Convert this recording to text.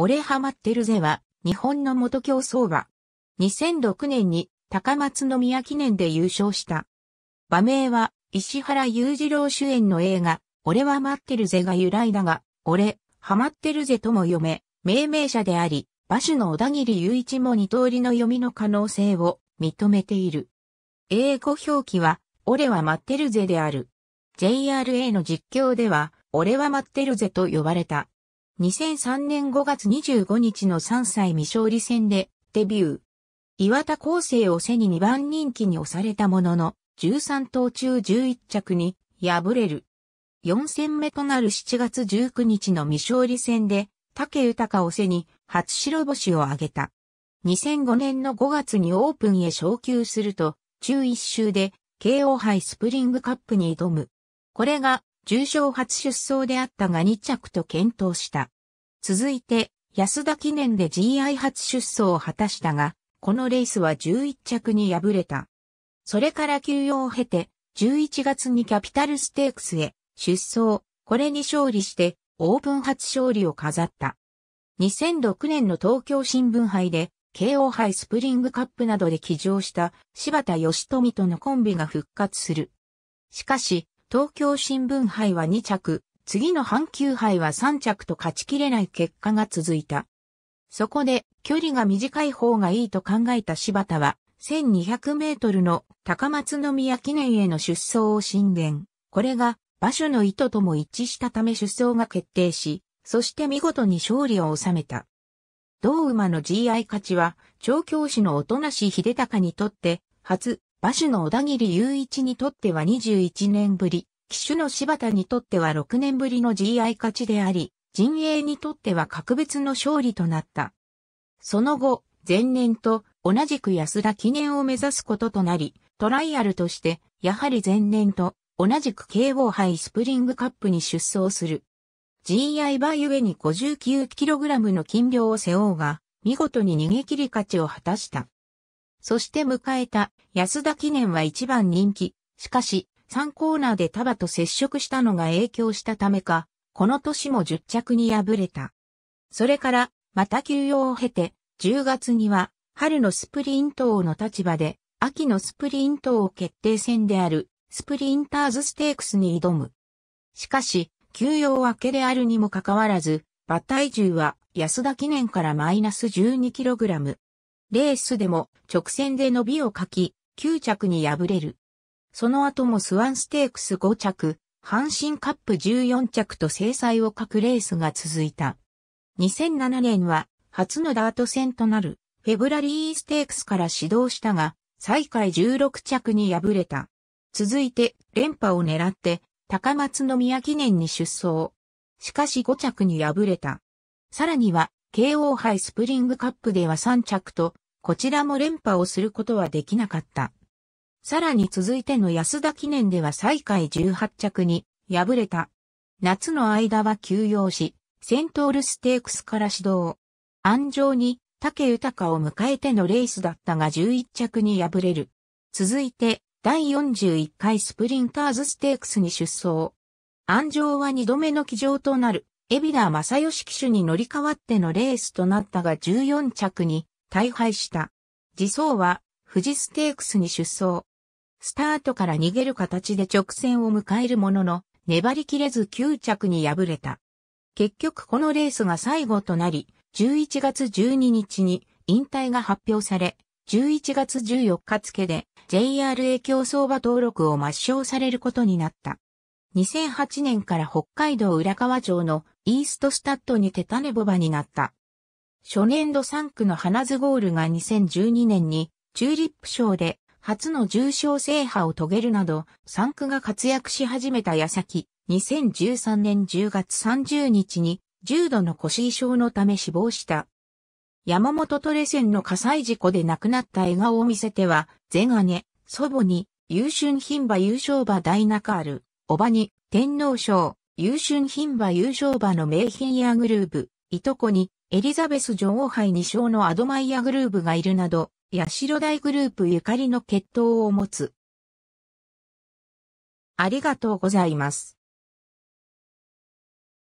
俺ハマってるぜは、日本の元競走馬。2006年に高松宮記念で優勝した。馬名は、石原裕次郎主演の映画、俺は待ってるぜが由来だが、俺、ハマってるぜとも読め、命名者であり、馬主の小田切雄一も二通りの読みの可能性を認めている。英語表記は、俺は待ってるぜである。JRA の実況では、俺は待ってるぜと呼ばれた。2003年5月25日の3歳未勝利戦でデビュー。岩田厚生を背に2番人気に押されたものの、13頭中11着に敗れる。4戦目となる7月19日の未勝利戦で、竹豊を背に初白星を挙げた。2005年の5月にオープンへ昇級すると、中1周で、KO 杯スプリングカップに挑む。これが重賞初出走であったが2着と検討した。続いて、安田記念で GI 初出走を果たしたが、このレースは11着に敗れた。それから休養を経て、11月にキャピタルステークスへ出走、これに勝利して、オープン初勝利を飾った。2006年の東京新聞杯で、KO 杯スプリングカップなどで騎乗した柴田義富とのコンビが復活する。しかし、東京新聞杯は2着、次の阪急杯は3着と勝ちきれない結果が続いた。そこで、距離が短い方がいいと考えた柴田は、1200メートルの高松宮記念への出走を進言。これが、馬所の意図とも一致したため出走が決定し、そして見事に勝利を収めた。同馬の GI 勝ちは、調教師の音無秀隆にとって、初、馬主の小田切雄一にとっては21年ぶり、騎手の柴田にとっては6年ぶりの GI 勝ちであり、陣営にとっては格別の勝利となった。その後、前年と同じく安田記念を目指すこととなり、トライアルとして、やはり前年と同じく KO 杯スプリングカップに出走する。GI 馬ゆえに 59kg の金量を背負うが、見事に逃げ切り勝ちを果たした。そして迎えた安田記念は一番人気。しかし、3コーナーで束と接触したのが影響したためか、この年も10着に敗れた。それから、また休養を経て、10月には、春のスプリント王の立場で、秋のスプリント王決定戦である、スプリンターズステークスに挑む。しかし、休養明けであるにもかかわらず、馬体重は安田記念からマイナス 12kg、レースでも直線で伸びをかき、9着に敗れる。その後もスワンステークス5着、阪神カップ14着と制裁を欠くレースが続いた。2007年は初のダート戦となるフェブラリーステークスから始動したが、最下位16着に敗れた。続いて連覇を狙って高松宮記念に出走。しかし5着に敗れた。さらには KO 杯スプリングカップでは3着と、こちらも連覇をすることはできなかった。さらに続いての安田記念では最下位18着に敗れた。夏の間は休養し、セントールステークスから始動。安城に竹豊を迎えてのレースだったが11着に敗れる。続いて第41回スプリンターズステークスに出走。安城は2度目の騎乗となる。海老名正義騎手に乗り換わってのレースとなったが14着に大敗した。自走は富士ステークスに出走。スタートから逃げる形で直線を迎えるものの、粘りきれず9着に敗れた。結局このレースが最後となり、11月12日に引退が発表され、11月14日付で JRA 競走馬登録を抹消されることになった。2008年から北海道浦河町のイーストスタッドにてタネボバになった。初年度3区のハナズゴールが2012年にチューリップ賞で初の重賞制覇を遂げるなど3区が活躍し始めた矢先、2013年10月30日に重度の腰異症のため死亡した。山本トレセンの火災事故で亡くなった笑顔を見せては、前姉、祖母に、優春牝馬優勝馬大中ある、おばに、天皇賞、優春牝馬優勝馬の名品やグループ、いとこに、エリザベス女王杯2勝のアドマイヤグループがいるなど、八代大グループゆかりの血統を持つ。ありがとうございます。